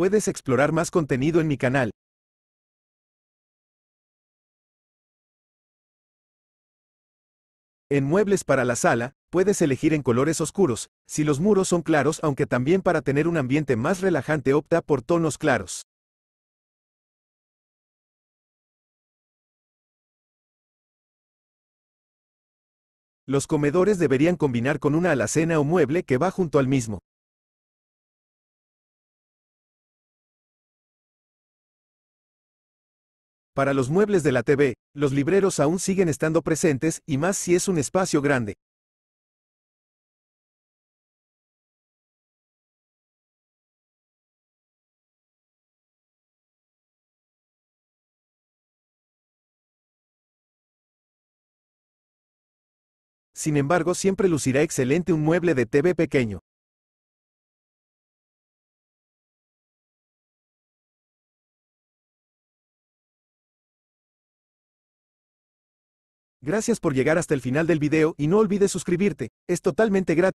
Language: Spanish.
Puedes explorar más contenido en mi canal. En muebles para la sala, puedes elegir en colores oscuros, si los muros son claros aunque también para tener un ambiente más relajante opta por tonos claros. Los comedores deberían combinar con una alacena o mueble que va junto al mismo. Para los muebles de la TV, los libreros aún siguen estando presentes y más si es un espacio grande. Sin embargo, siempre lucirá excelente un mueble de TV pequeño. Gracias por llegar hasta el final del video y no olvides suscribirte, es totalmente gratis.